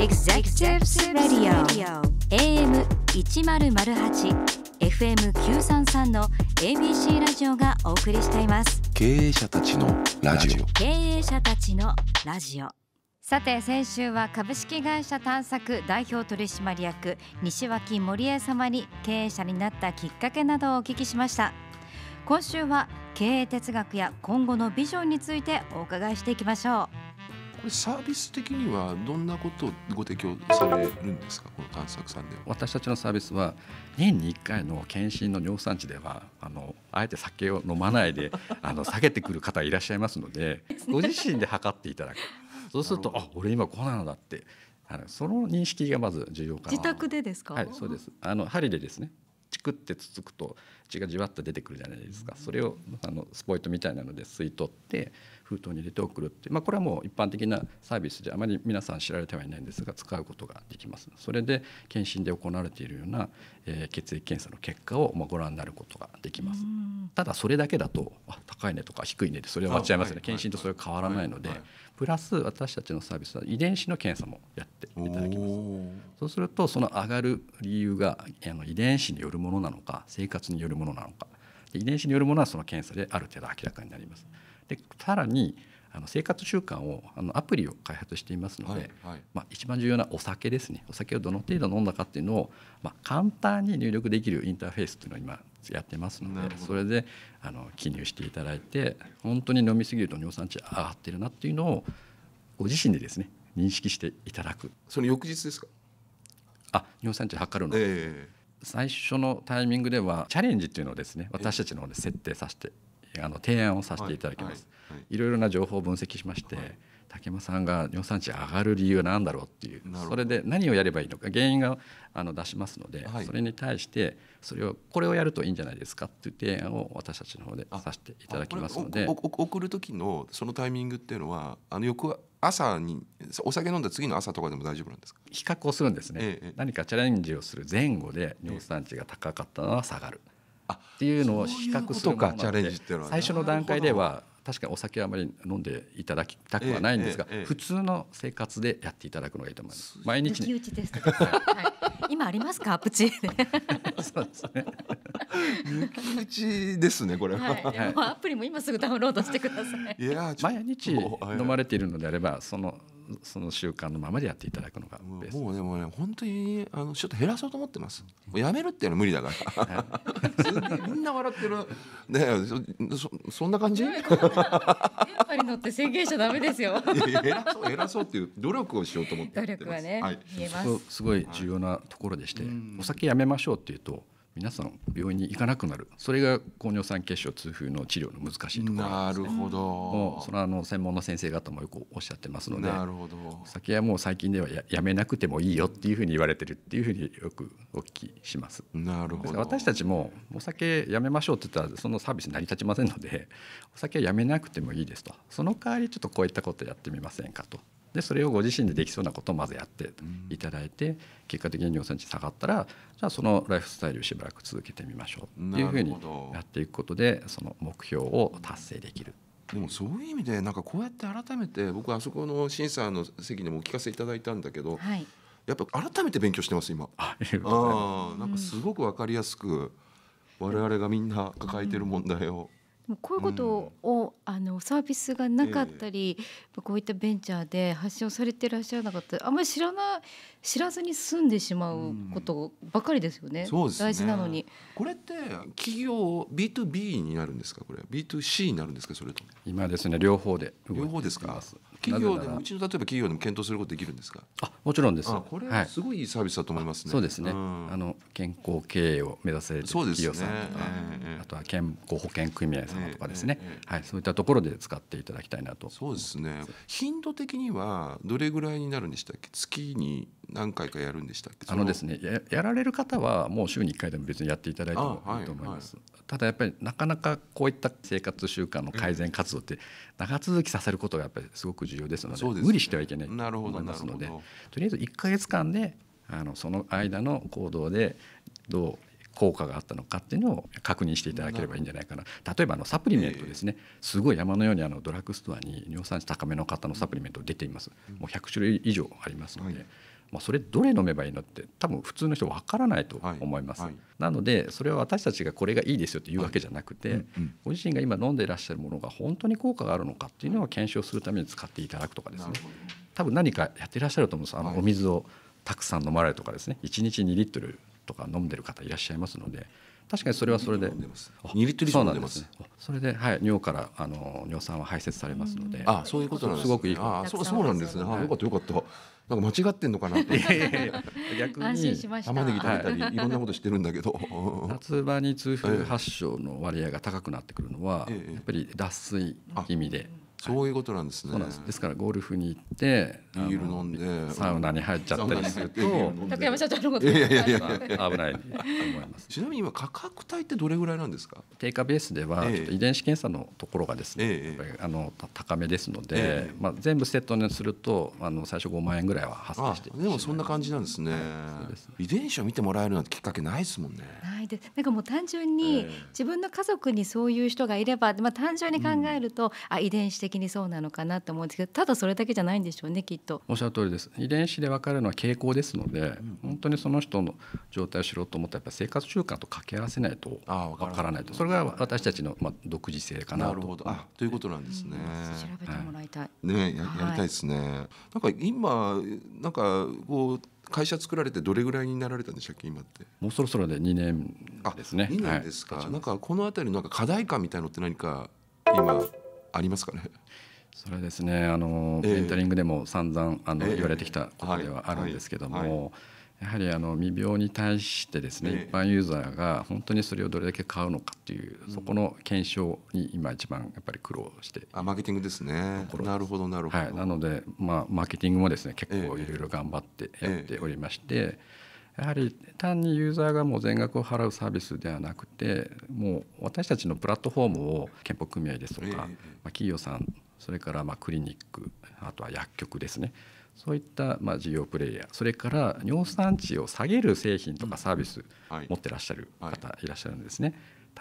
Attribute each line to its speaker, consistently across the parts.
Speaker 1: Executive Radio AM 一ゼロゼロ八 FM 九三三の ABC ラジオがお送りしています。
Speaker 2: 経営者たちのラジオ。
Speaker 1: 経営者たちのラジオ。さて先週は株式会社探索代表取締役西脇森江様に経営者になったきっかけなどをお聞きしました今週は経営哲学や今後のビジョンについてお伺いしていきましょうサービス的に
Speaker 3: はどんなことをご提供されるんですかこの探索さんでは私たちのサービスは年に1回の検診の尿酸値ではあのあえて酒を飲まないで あの下げてくる方いらっしゃいますので ご自身で測っていただくそうするとあ俺今こうなのだってあのその認識がまず重要かな自宅
Speaker 1: でですかはいそうです
Speaker 3: あの針でですねチクってつつくと血がじわっと出てくるじゃないですか、それをあのスポイトみたいなので吸い取って封筒に入れて送るってまあこれはもう一般的なサービスであまり皆さん知られてはいないんですが使うことができますそれで検診で行われているような、え血液検査の結果をまご覧になることができますただそれだけだと高いねとか低いねでそれは間違いますね検診とそれは変わらないのでプラス私たちのサービスは遺伝子の検査もやっていただきますそうするとその上がる理由があの遺伝子によるものなのか生活によるものなのか遺伝子によるものはその検査である程度明らかになります。でさらにあの生活習慣をあのアプリを開発していますので、はいはい、まあ、一番重要なお酒ですねお酒をどの程度飲んだかっていうのを、まあ、簡単に入力できるインターフェースっていうのを今やってますのでそれであの記入していただいて本当に飲み過ぎると尿酸値上がってるなっていうのをご自身でですね認識していただくその翌日ですかあ尿酸値測るの、えー、最初のタイミングではチャレンジっていうのをですね私たちの方で設定させてあの提案をさせていただきます。いろいろな情報を分析しまして、竹間さんが尿酸値上がる理由は何だろうっていうそれで何をやればいいのか原因があの出しますので、はい、それに対してそれをこれをやるといいんじゃないですかっていう提案を私たちの方でさせていただきますので送る時のそのタイミングっていうのはあの翌朝にお酒飲んだ次の朝とかでも大丈夫なんですか比較をするんですね、ええ、何かチャレンジをする前後で尿酸値が高かったのは下がる。えっていうのを比較するものなので最初の段階では確かにお酒はあまり飲んでいただきたくはないんですが、普通の生活でやっていただくのがいいと思います。毎日、ね、
Speaker 1: 今ありますかプチ。そう
Speaker 3: ですね。抜き打ちですねこれは。はい、ア
Speaker 1: プリも今すぐダウンロードしてください。いや
Speaker 3: 毎日飲まれているのであればそのその習慣のままでやっていただくのがベースもうでもね本当にあのちょっと減らそうと思ってますもうやめ
Speaker 2: るっていうのは無理だから、
Speaker 1: みんな笑ってる
Speaker 2: ねそそんな感
Speaker 1: じやっぱり乗って宣言しちゃダメですよ減らそ
Speaker 3: う減らそうっていう努力をしようと思って努力はね、はい、すごい重要なところでして、お酒やめましょうっていうと皆さん病院に行かなくなるそれが高尿酸血症痛風の治療の難しいところな、ね,、るほどそれはあの専門の先生方もよくおっしゃってますのでなるほど酒はもう最近ではややめなくてもいいよっていうふうに言われてるっていうふうによくお聞きしますなるほど私たちもお酒やめましょうって言ったらそのサービス成り立ちませんのでお酒はやめなくてもいいですとその代わりちょっとこういったことやってみませんかとでそれをご自身でできそうなことをまずやっていただいて、結果的に尿酸値下がったらじゃあそのライフスタイルをしばらく続けてみましょうっていうふうにやっていくことでその目標を達成できる。でもそういう意味でなんかこうやって改めて
Speaker 2: 僕あそこの審査の席にもお聞かせいただいたんだけど、はい、やっぱ改めて勉強してます今。ああなんかすごくわかりやすく我々がみんな抱えてる問題を。うん
Speaker 1: こういうことを、うん、あサービスがなかったり、えー、こういったベンチャーで発信をされてらっしゃらなかったあんまり知らな知らずに済んでしまうことばかりですよねうん、ね大事なのにこれって
Speaker 2: 企業 B2B になるんですかこれ B2C になる
Speaker 3: んですかそれと今ですね両方で両方ですか
Speaker 2: 企業でもうちの例えば企業でも検討すること
Speaker 3: できるんですかあ
Speaker 2: もちろんですこれ
Speaker 3: すごいいいサービスだと思いますね、はい、そうですね、うん、あの健康経営を目指せる企業さんとか、ねえー、あとは健康保険組合様とかですね、えー、はい、そういったところで使っていただきたいなとそうですね
Speaker 2: 頻度的に
Speaker 3: はどれぐらいに
Speaker 2: なるんでしたっけ
Speaker 3: 月に
Speaker 2: 何回かやるんでした
Speaker 3: っけあのですねややられる方はもう週に1回でも別にやっていただいてもいいと思います、はいはい、ただやっぱりなかなかこういった生活習慣の改善活動って長続きさせることがやっぱりすごく重要ですので、ね、無理してはいけないと思いますのでとりあえず1か月間であのその間の行動でどう効果があったのかっていうのを確認していただければいいんじゃないかな例えばあのサプリメントですね、すごい山のようにあのドラッグストアに尿酸値高めの方のサプリメント出ています、もう100種類以上ありますので、まあ、それどれ飲めばいいのって多分普通の人わからないと思います、はいはい、なのでそれは私たちがこれがいいですよというわけじゃなくて、はいうんうん、ご自身が今飲んでいらっしゃるものが本当に効果があるのかっていうのを検証するために使っていただくとかですね多分何かやってらっしゃると思うんですあのお水をたくさん飲まれるとかですね1日2リットルとか飲んでる方いらっしゃいますので確かにそれはそれで2リットル以上飲んでます、それで、はい、尿からあの尿酸は排泄されますのであそういうことなんです、すごくいいあそうそうなんですね、はい、よかったよかったなんか間違ってんのかなって逆に玉ねぎ食べたり、はい、いろんなことしてるんだけど 夏場に痛風発症の割合が高くなってくるのは、ええ、やっぱり脱水気味で。えそういうことなんですね、はい、ですですからゴルフに行ってビール飲んでサウナに入っちゃったりすると竹山社長のこといやいやいや危ないと思い
Speaker 2: ますちなみに今価格帯ってどれぐらいなんですか
Speaker 3: 定価ベースでは遺伝子検査のところがですね、ええ、あの高めですので、え、まあ、全部セットにするとあの最初5万円ぐらいは発生して
Speaker 2: でもそんな感じなんですねはい、ね遺伝子を見てもらえるなんてきっかけないですもんね
Speaker 1: ないでなんかもう単純に自分の家族にそういう人がいれば、まあ、単純に考えると、うん、あ遺伝子的的にそうなのかなと思うんですけどただそれだけじゃないんでしょうねきっと
Speaker 3: おっしゃる通りです遺伝子で分かるのは傾向ですので、うん、本当にその人の状態を知ろうと思ったらやっぱ生活習慣と掛け合わせないと分からないとそれが私たちのまあ独自性かなとなるほど
Speaker 2: あということなんですね、調
Speaker 1: べてもらいたい、は
Speaker 2: い、ねややりたいですね、なんか今なんかこう会社作られてどれぐらいになられたんでしたっけ今ってもうそろそろで2年ですね2年ですか、はい、なんかこの辺りのなんか課題感みたいのって何か今
Speaker 3: ありますかねそれですねあの、メンタリングでも散々あの、言われてきたことではあるんですけども、やはりあの未病に対してですね、一般ユーザーが本当にそれをどれだけ買うのかっていう、そこの検証に今一番やっぱり苦労してあマーケティングですねなるほどなるほど、はい、なので、まあ、マーケティングもですね結構いろいろ頑張ってやっておりまして、やはり単にユーザーがもう全額を払うサービスではなくてもう私たちのプラットフォームを憲法組合ですとか、ま企業さんそれからまクリニックあとは薬局ですねそういったま事業プレイヤーそれから尿酸値を下げる製品とかサービス持ってらっしゃる方いらっしゃるんですね。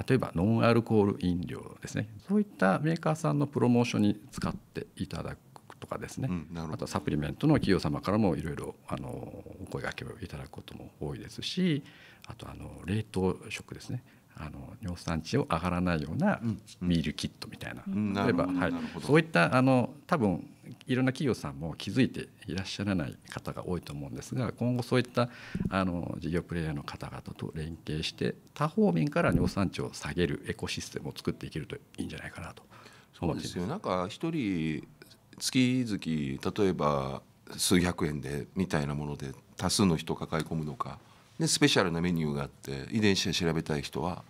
Speaker 3: 例えばノンアルコール飲料ですねそういったメーカーさんのプロモーションに使っていただくとかですね、うん、あとサプリメントの企業様からもいろいろお声がけをいただくことも多いですしあとあの冷凍食ですねあの尿酸値を上がらないようなミールキットみたいな、うん、例えば、はい、そういったあの多分いろんな企業さんも気づいていらっしゃらない方が多いと思うんですが今後そういったあの事業プレイヤーの方々と連携して他方面から尿酸値を下げるエコシステムを作っていけるといいんじゃないかなと
Speaker 2: そうですよなんか一人月々例えば数百円でみたいなもので多数の人抱え込むのかでスペシャルなメニューがあって遺伝子で調べたい人は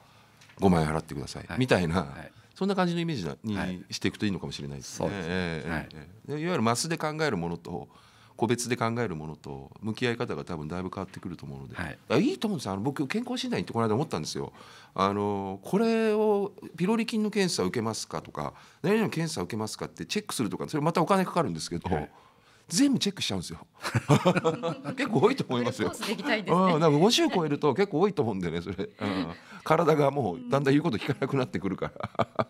Speaker 2: 5万円払ってください、はい、みたいな、はい、そんな感じのイメージにしていくといいのかもしれないですね。はい、いわゆるマスで考えるものと個別で考えるものと向き合い方が多分だいぶ変わってくると思うので、はい、いいと思うんですあの僕健康診断行ってこの間思ったんですよあのこれをピロリ菌の検査を受けますかとか何々の検査を受けますかってチェックするとかそれまたお金かかるんですけど。はい全部チェックしちゃうんですよ。結構多いと思いますよ。ね、うん、なんか五十超えると結構多いと思うんでね、それ、うん。体がもうだんだん言うこと聞かなくなってくるか
Speaker 3: ら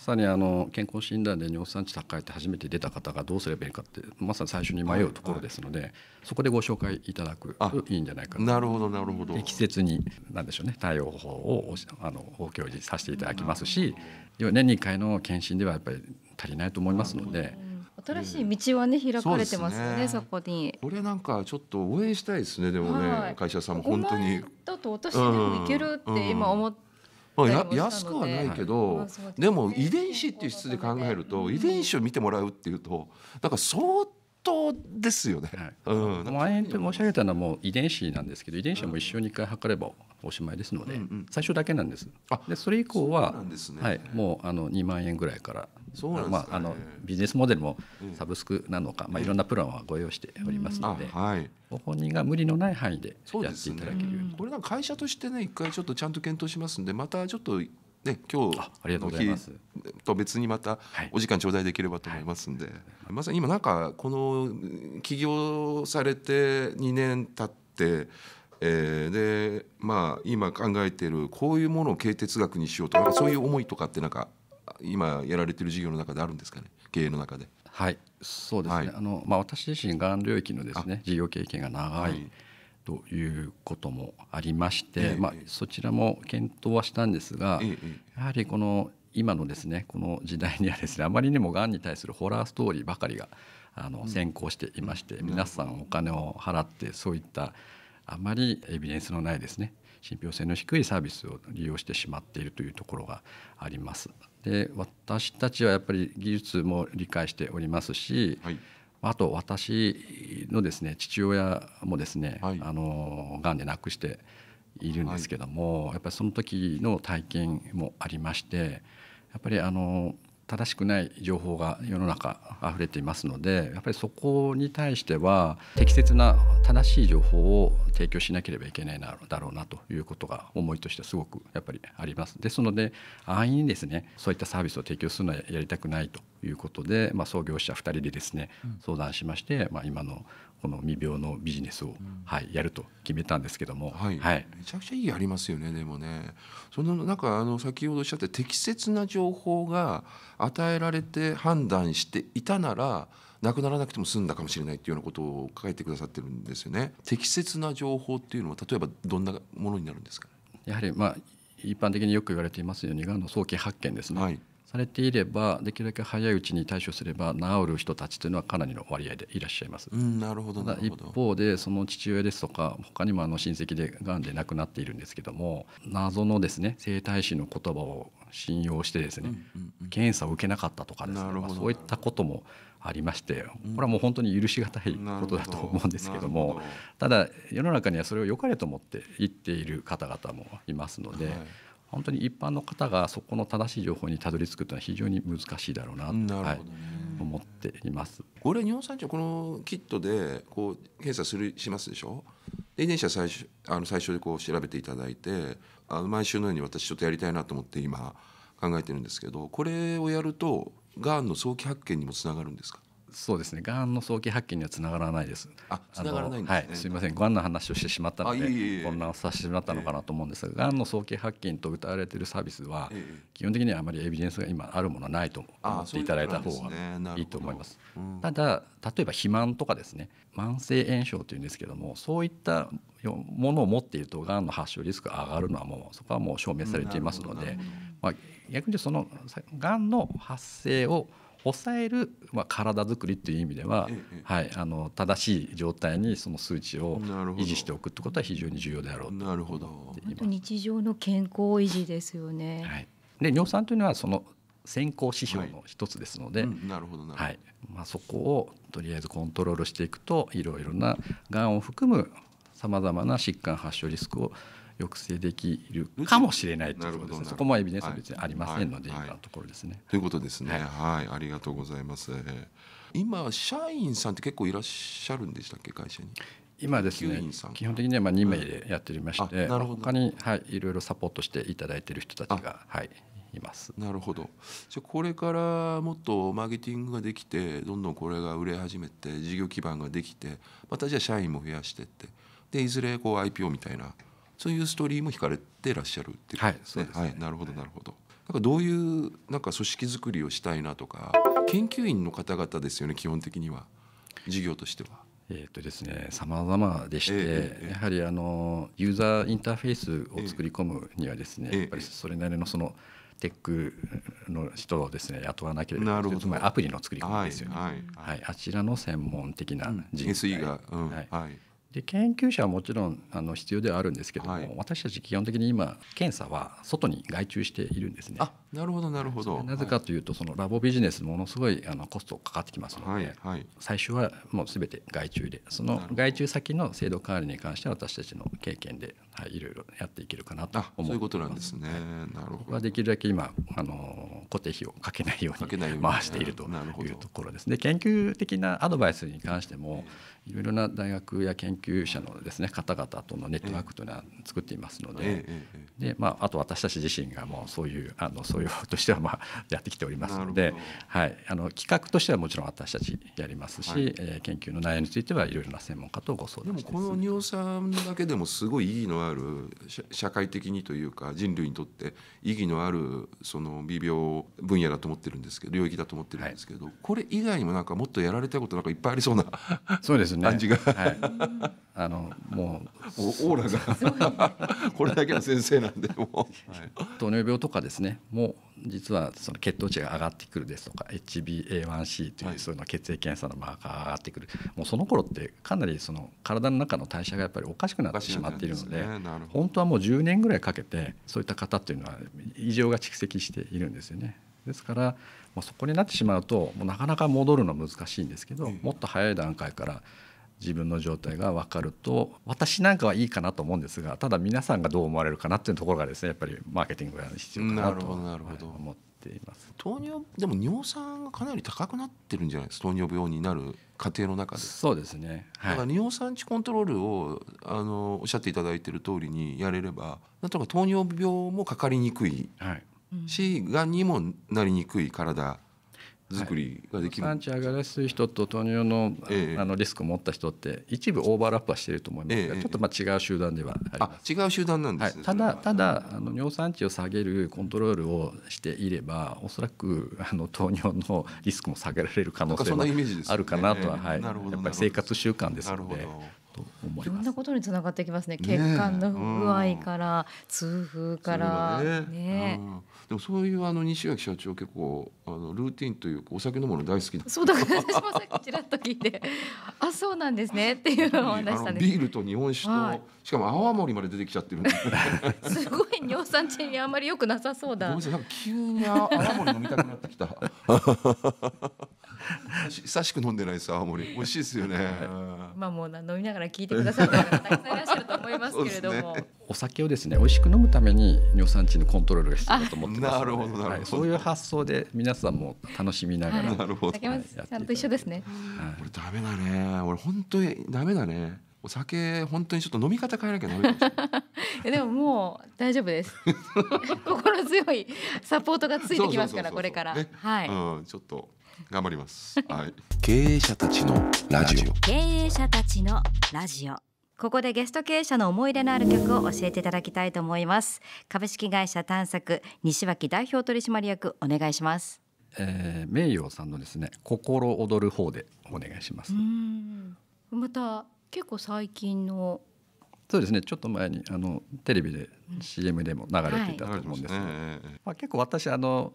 Speaker 3: さにあの健康診断で尿酸値高いって初めて出た方がどうすればいいかってまさに最初に迷うところですので、はいはい、そこでご紹介いただくといいんじゃないかなるほどなるほど適切に何でしょうね対応法をあのお教示させていただきますし年に1回の検診ではやっぱり足りないと思いますので。
Speaker 1: 新しい道はね開かれてますよね、ね、そこに
Speaker 3: これなんかちょっと応援したいですねでもね、はい、会社さんも本当にだと私で
Speaker 1: もいけるって今思って、うんうんまあ、安くはないけど、はい、
Speaker 2: でも遺伝子っ
Speaker 3: ていう質で考えると、遺伝子を見てもらうっていうとなんか相当ですよね。はいうん、前に申し上げたのはもう遺伝子なんですけど遺伝子も一緒に一回測ればおしまいですので、うんうん、最初だけなんですでそれ以降は、ね、はい、もうあの2万円ぐらいからそうなん、ね、まあ、あのビジネスモデルもサブスクなのか、うん、まあ、いろんなプランはご用意しておりますので、うんはい、ご本人が無理のない範囲でやっていただけるように、ね、これなんか会社として
Speaker 2: ね一回ちょっとちゃんと検討しますんでまたちょっとね、今日あありがとうございますと別にまたお時間頂戴できればと思いますんで、はいはい、まさに今なんかこの起業されて2年経ってえー、でまあ今考えているこういうものを経哲学にしようとかそういう思いとかってなんか今や
Speaker 3: られてる事業の中であるんですかね経営の中で。はいそうですね、はい、あのまあ、私自身がん領域のですね事業経験が長い、はい、ということもありまして、ええ、まあ、そちらも検討はしたんですが、え、やはりこの今のですねこの時代にはですねあまりにもがんに対するホラーストーリーばかりがあの先行していまして、皆さんお金を払ってそういったあまりエビデンスのないですね信憑性の低いサービスを利用してしまっているというところがあります。で私たちはやっぱり技術も理解しておりますし、はい、あと私のですね父親もですね、はい、あの癌で亡くしているんですけども、はい、やっぱりその時の体験もありましてやっぱりあの正しくない情報が世の中溢れていますのでやっぱりそこに対しては適切な正しい情報を提供しなければいけないだろうなということが思いとしてすごくやっぱりあります。ですので安易にですねそういったサービスを提供するのはやりたくないということで、まあ、創業者2人でですね相談しまして、まあ、今のこの未病のビジネスを、はい、やると決めたんですけども、はい、はい、めちゃくちゃいいあり
Speaker 2: ますよねでもねそのなんかあの先ほどおっしゃって適切な情報が与えられて判断していたならなくならなくても済んだかもしれないっていうようなこと
Speaker 3: を書いてくださってるんですよね適切な情報っていうのは例えばどんなものになるんですか、やはりまあ一般的によく言われていますようにがんの早期発見ですね、はい、されていればできるだけ早いうちに対処すれば治る人たちというのはかなりの割合でいらっしゃいます。うん、なるほどただ一方でその父親ですとか他にもあの親戚でがんで亡くなっているんですけども謎のですね整体師の言葉を信用してですね、検査を受けなかったとかですね、まあ、そういったこともありましてこれはもう本当に許し難いことだと思うんですけどもただ世の中にはそれを良かれと思って言っている方々もいますので。はい本当に一般の方がそこの正しい情報にたどり着くというのは非常に難しいだろうなと、ねはい、思っています
Speaker 2: これ日本産庁このキットでこう検査するしますでしょで遺伝子は最初あの最初でこう調べていただいてあの毎週のように私ちょっとやりたいなと思って今考えてるんですけどこれをやる
Speaker 3: とがんの早期発見にもつながるんですかそうですね。がんの早期発見にはつながらないです。あ、つながらない、ね、はい、すみません。がんの話をしてしまったので、混乱させてしまったのかなと思うんですが、がんの早期発見と謳われているサービスは、基本的にはあまりエビデンスが今あるものはないと思っていただいた方がいいと思います。すねうん、ただ例えば肥満とかですね、慢性炎症というんですけども、そういったものを持っているとがんの発症リスクが上がるのはもうそこはもう証明されていますので、まあ逆にそのがんの発生を抑える、まあ、体づくりっていう意味では、はい、あの正しい状態にその数値を維持しておくってことは非常に重要であろうなるほど
Speaker 1: 日常の健康維持ですよね。はい、
Speaker 3: で尿酸というのはその先行指標の一つですので、なるほどはいまあ、そこをとりあえずコントロールしていくといろいろながんを含むさまざまな疾患発症リスクを抑制できるかもしれないということですねそこもエビデンスは別にありませんので、はい、今のところですね。ということで
Speaker 2: すね、はい、はい、ありがとうございます。今社員さんって結構いらっしゃるん
Speaker 3: でしたっけ会社に今ですね基本的にはまあ2名でやっておりまして、うん、他に、はい、いろいろサポートしていただいている人たちが、はい、いますなるほどじゃこれからも
Speaker 2: っとマーケティングができてどんどんこれが売れ始めて事業基盤ができてまたじゃあ社員も増やしてってでいずれこう IPO みたいなそういうストーリーも引かれてらっしゃるっていうことですね。はい、ねはい、なるほどなるほど。なんかどういうなんか組織づくりをしたいなとか研究員の方々ですよね基本的には事業としては。
Speaker 3: えっとですね、さまざまでして、えー、やはりあのユーザーインターフェースを作り込むにはですね、えー、やっぱりそれなりのそのテックの人をですね雇わなければなつまりアプリの作り込ですよね、はい、はいはい、あちらの専門的な人材、うん、SE が、うん、はい、はいで研究者はもちろんあの必要ではあるんですけども、はい、私たち基本的に今検査は外に外注しているんですね。あなるほどなるほど。なぜかというと、はい、そのラボビジネスものすごいあのコストかかってきますので、はいはい、最初はもうすべて外注でその外注先の制度管理に関しては私たちの経験で、はい、いろいろやっていけるかなと思いまそういうことなんですね。なるほど。できるだけ今あの固定費をかけないように回しているというところですね。研究的なアドバイスに関してもいろいろな大学や研究究者のですね方々とのネットワークというのは作っていますので,、でまあ、あと私たち自身がもうそういうあのそういうとしてはまあ やってきておりますので、はい、あの企画としてはもちろん私たちやりますし、え研究の内容についてはいろいろな専門家とご相談でもこ
Speaker 2: の尿酸だけでもすごい意義のある社会的にというか人類にとって意義のあるその微病分野だと思ってるんですけど領域だと思ってるんですけど、これ以外にもなんかもっとやられたことなんかいっぱいありそうなそうですね 感じが、はい、
Speaker 3: あのもうオーラがこれだけの先生なんでもう、糖尿病とかですねもう実はその血糖値が上がってくるですとか HbA1c というそういうの血液検査のマーカーが上がってくる、はい、もうその頃ってかなりその体の中の代謝がやっぱりおかしくなってしまっているので、ね、本当はもう10年ぐらいかけてそういった方っていうのは異常が蓄積しているんですよね。ですから、そこになってしまうともうなかなか戻るのは難しいんですけど、もっと早い段階から自分の状態が分かると私なんかはいいかなと思うんですがただ皆さんがどう思われるかなっていうところがですねやっぱりマーケティングが必要かなと思っています糖尿
Speaker 2: でも尿酸がかなり高くなってるんじゃないですか糖尿病になる過程の中でそうですね、はい、だから尿酸値コントロールをあのおっしゃっていただいてる通りにやれればなんとか糖尿病もかかりにくい、はい、しがんにもなりにくい体
Speaker 3: 作りができる、産地上がりやすい人と糖尿の,、えあのリスクを持った人って一部オーバーラップはしていると思いますが、えちょっとまあ違う集団ではあり違う集団なんです、ねはい、ただただあの尿酸値を下げるコントロールをしていればおそらくあの糖尿のリスクも下げられる可能性もあるかなとは、はい、やっぱり生活習慣ですので。
Speaker 1: いろんなことにつながってきますね血管の不具合から、痛風からねね、
Speaker 2: でもそういうあの西脇社長結構あのルーティンというかお酒飲むの大好きだそ
Speaker 1: うだから私もさっきちらっと聞いてあそうなんですねっていうのを話したんですビー
Speaker 2: ルと日本酒と、はい、しかも泡盛まで出てきちゃってる
Speaker 1: すごい尿酸値にあんまりよくなさそうだごめんなさいなんか急に泡盛飲みたくなってきた
Speaker 2: 久しく飲んでないです青森 美味しいですよね、ま
Speaker 1: あもう飲みながら聞いてくださった方たくさんいらっしゃると思いますけれども、ね、お酒をですね美
Speaker 3: 味しく飲むために尿酸値のコントロールが必要だと思ってますなるほどなるほど、はい、そういう発想で皆さんも楽しみながら、なるほど竹ん
Speaker 1: と一緒ですね、俺
Speaker 3: ダメだね俺本当
Speaker 2: にダメだねお酒本当にちょっと飲み方変えなきゃダメ
Speaker 1: かでももう大丈夫です心強いサポートがついてきますからこれから、ね、はい、
Speaker 2: うん、ちょっと頑張ります。はい。経営者たちのラジオ。
Speaker 1: 経営者たちのラジオ。ここでゲスト経営者の思い出のある曲を教えていただきたいと思います。株式会社探索西脇代表取締役お願いします。
Speaker 3: えー、名誉さんのですね心躍る方でお願いします。
Speaker 1: また結構最近の
Speaker 3: そうですねちょっと前にあのテレビで CM でも流れていたと思うんですけど、うんはい、まあ、結構私あの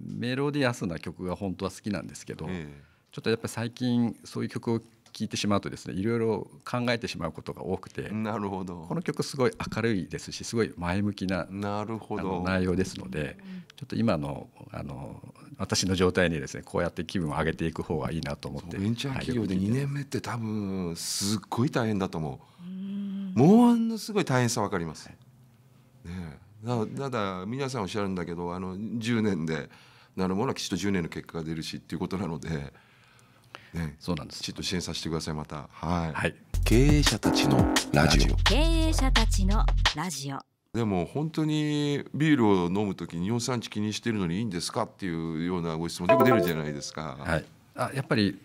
Speaker 3: メロディアスな曲が本当は好きなんですけど、えー、ちょっとやっぱり最近そういう曲を聴いてしまうとですねいろいろ考えてしまうことが多くてなるほどこの曲すごい明るいですしすごい前向きななるほど内容ですのでちょっと今のあの私の状態にですねこうやって気分を上げていく方がいいなと思ってベンチャー企業で2年目って多分
Speaker 2: すっごい大変だと思うもうあのすごい大変さ分かります、ね、ただ皆さんおっしゃるんだけどあの10年で。なるものはきちっと10年の結果が出るしっていうことなので。ね、そうなんです。きちっと支援させてくださいまた。はい。はい、経営者たちのラジオ。
Speaker 1: 経営者たちのラジオ。
Speaker 2: でも本当にビールを飲むときに尿酸値気にしてるのにいいんですかっていうようなご質
Speaker 3: 問よく出るじゃないですか。はい、あやっぱり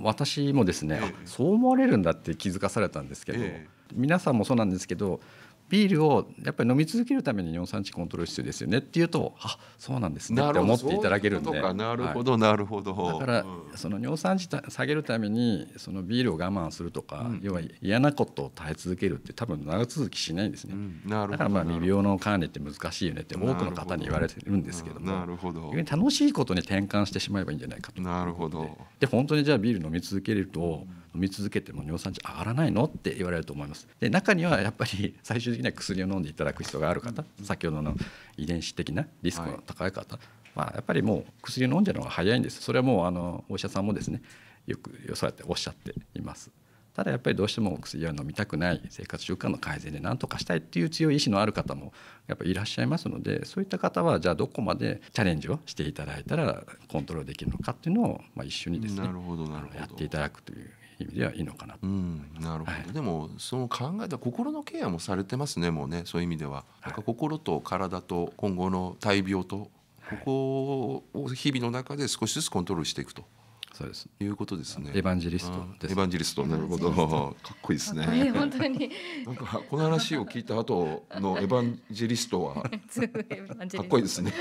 Speaker 3: 私もですね、ええ、そう思われるんだって気づかされたんですけど、え、皆さんもそうなんですけどビールをやっぱり飲み続けるために尿酸値コントロール必要ですよねっていうとあそうなんですねって思っていただけるんでなるほどなるほど、はい、だから、その尿酸値下げるためにそのビールを我慢するとか、うん、要は嫌なことを耐え続けるって多分長続きしないんですね、うん、だからまあ未病の管理って難しいよねって多くの方に言われてるんですけどもなるほど楽しいことに転換してしまえばいいんじゃないかとなるほどで本当にじゃあビール飲み続けると、うん飲み続けても尿酸値上がらないのって言われると思いますで中にはやっぱり 最終的には薬を飲んでいただく必要がある方先ほどの遺伝子的なリスクの高い方、はい、まあ、やっぱりもう薬を飲んじゃうのが早いんですそれはもうあのお医者さんもですねよくそうやっておっしゃっていますただやっぱりどうしても薬は飲みたくない生活習慣の改善で何とかしたいっていう強い意志のある方もやっぱいらっしゃいますのでそういった方はじゃあどこまでチャレンジをしていただいたらコントロールできるのかっていうのを、まあ、一緒にですねやっていただくという意味ではいいのかな、う
Speaker 2: ん、なるほど、はい、でもその考えた心のケアもされてますねもうねそういう意味では、はい、なんか心と体と今後の大病とここを日々の中で少しずつコントロールしていくと。そうです。いうことですね。エヴァンジェリストです。エヴァンジェリスト、なるほど。かっこいいですね。ね本当に。なんか、この話を聞いた後のエヴァンジェリストは。か
Speaker 1: っこいいですね。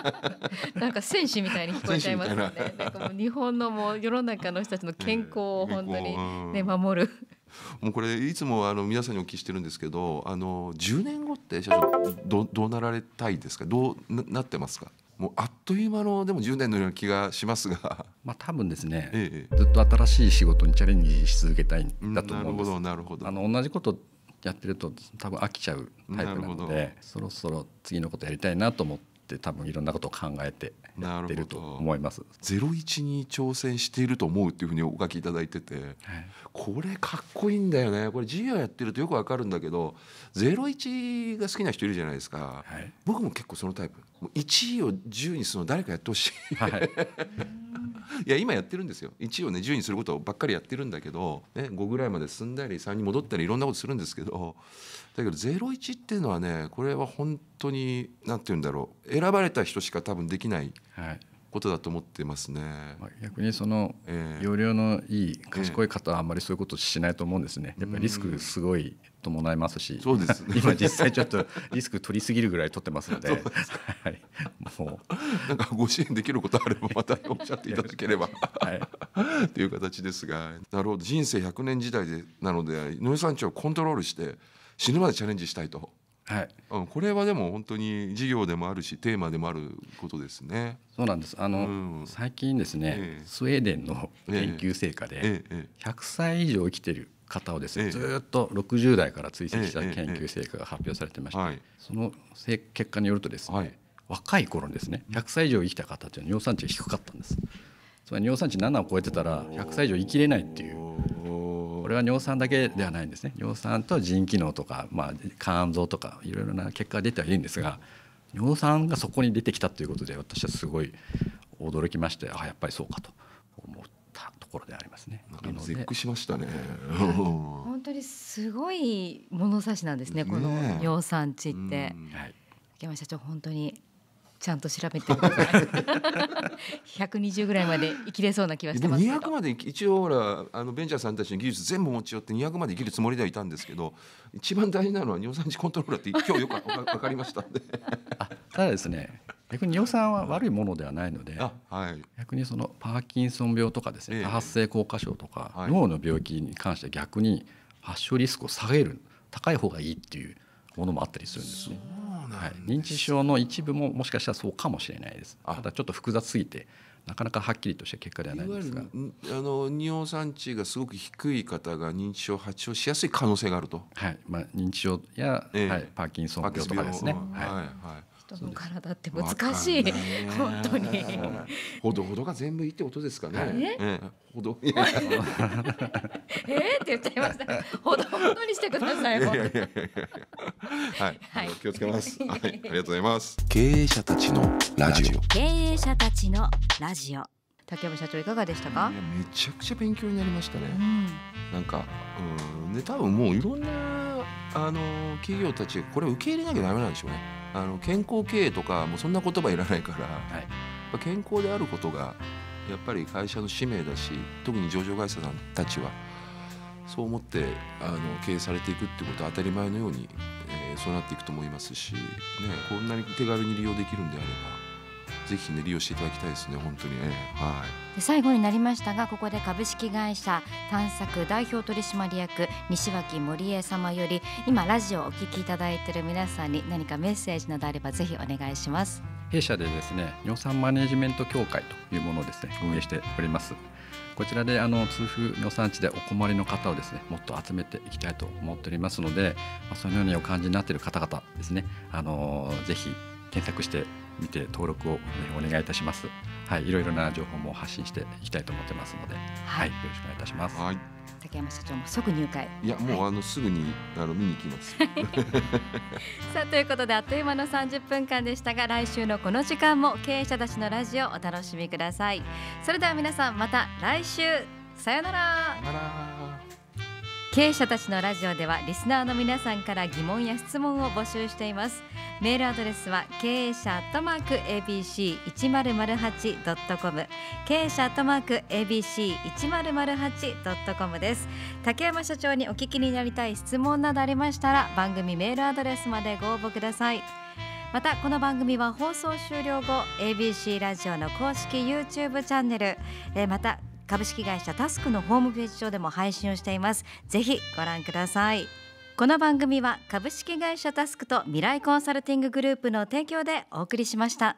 Speaker 1: なんか戦士みたいに聞こえちゃいますね。日本のもう世の中の人たちの健康を本当にね、守る。
Speaker 2: もうこれいつもあの皆さんにお聞きしてるんですけど、あの10年後って社長どどうなられたいですか。どうななってますか。もうあっという間のでも10年のような気がしますが、
Speaker 3: まあ、多分ですね、ええ、ずっと新しい仕事にチャレンジし続けたいんだと思うんです、うなるほどあの同じことやってると多分飽きちゃうタイプなのでそろそろ次のことやりたいなと思って多分いろんなことを考えてやってると思います「ゼロ一に挑戦していると思う」っていうふうにお書き頂いてて、はい、これ
Speaker 2: かっこいいんだよねこれ授業やってるとよくわかるんだけど「ゼロ一が好きな人いるじゃないですか、はい、僕も結構そのタイプ。もう1位を10にするの誰かやってほしい、はい、いや今やってるんですよ1位をね10にすることばっかりやってるんだけど、ね、5ぐらいまで進んだり3に戻ったりいろんなことするんですけどだけど01っていうのはねこれは本当に何て言うんだろう選ばれた人しか多分できない。はいことだと思っ
Speaker 3: てますね。逆にその要領のいい賢い方はあんまりそういうことしないと思うんですね。やっぱりリスクすごいともらえますしそうです、ね、今実際ちょっとリスク取りすぎるぐらい取ってますのではい、もうなんかご支援できることあれば
Speaker 2: またおっしゃっていただければ、はい、いう形ですがなるほど人生100年時代でなので井上さんちをコントロールして死ぬまでチャレンジしたいと。はい、これはでも本当に事業でもあるしテーマでもあることですね。そうなんですあの、うん、
Speaker 3: 最近ですね、ええ、スウェーデンの研究成果で100歳以上生きてる方をですね、ずっと60代から追跡した研究成果が発表されてまして、その結果によるとですね、若い頃ですね100歳以上生きた方ていうのは尿酸値が低かったんですつまり尿酸値7を超えてたら100歳以上生きれないっていうこれは尿酸だけではないんですね尿酸と腎機能とか、まあ、肝臓とかいろいろな結果が出てはいいんですが尿酸がそこに出てきたということで私はすごい驚きましてあやっぱりそうかと思って。ところでありますね。絶句しましたね。
Speaker 1: 本当にすごい物差しなんですね。この養蚕地って。竹山社長本当にちゃんと調べてください。120ぐらいまで生きれそうな気がしてますけど。
Speaker 2: 2 0まで一応ほらあのベンチャーさんたちの技術全部持ち寄って二百まで生きるつもりではいたんですけど、一番大事なのは尿酸値コントローラーって今日よくわか
Speaker 3: りましたんで。ただですね。逆に尿酸は悪いものではないので、はい、逆にそのパーキンソン病とかですね多発性硬化症とか、はい、脳の病気に関して逆に発症リスクを下げる高い方がいいっていうものもあったりするんですね。すはい、認知症の一部ももしかしたらそうかもしれないです。ただちょっと複雑すぎてなかなかはっきりとした結果ではないですがあ
Speaker 2: の尿酸値がすごく低い方が認知症発症しやすい可能性があると、はいまあ、認知症や、えー、はい、パーキンソン病とかですね。はい、はい、はい人の
Speaker 1: 体って難しい本当に
Speaker 2: ほどほどが全部いいってことですかねえほど えって言っちゃいましたほどほどにしてくださいはい、はい、気をつけます、はい、ありがとうございます経営者たちのラジオ
Speaker 1: 経営者たちのラジオ竹山社長いかがでしたかめちゃくちゃ勉強になりましたね、うん、
Speaker 2: なんかうんで多分もういろんなあの企業たちこれ受け入れなきゃダメなんでしょうねあの健康経営とかもうそんな言葉いらないから、はい、健康であることがやっぱり会社の使命だし特に上場会社さんたちはそう思ってあの経営されていくってことは当たり前のように、えー、そうなっていくと思いますし、ね、こんなに手軽に利用できるんであれば。ぜひね利用していただきたいですね本当に、ね、は
Speaker 1: い。最後になりましたがここで株式会社探索代表取締役西脇森江様より今ラジオをお聞きいただいている皆さんに何かメッセージなどあればぜひお願いします。
Speaker 3: 弊社でですね予算マネジメント協会というものをですね運営しております。こちらであの痛風予算値でお困りの方をですねもっと集めていきたいと思っておりますので、まあ、そのようにお感じになっている方々ですねあのぜひ検索して見て登録を、お願いいたします。はい、いろいろな情報も発信していきたいと思ってますので、はい、
Speaker 1: はい、よろしくお願いいたします。はい、竹山社長も即入会。
Speaker 3: いや、もう、はい、あのすぐにあの見に行きます。
Speaker 1: さあということであっという間の三十分間でしたが、来週のこの時間も経営者たちのラジオお楽しみください。それでは皆さんまた来週さよなら。さよなら経営者たちのラジオではリスナーの皆さんから疑問や質問を募集していますメールアドレスは経営者アットマーク a b c 一1八ドットコム経営者アットマーク a b c 一1八ドットコムです竹山社長にお聞きになりたい質問などありましたら番組メールアドレスまでご応募くださいまたこの番組は放送終了後 ABC ラジオの公式 YouTube チャンネル、えー、また株式会社タスクのホームページ上でも配信をしていますぜひご覧くださいこの番組は株式会社タスクと未来コンサルティンググループの提供でお送りしました。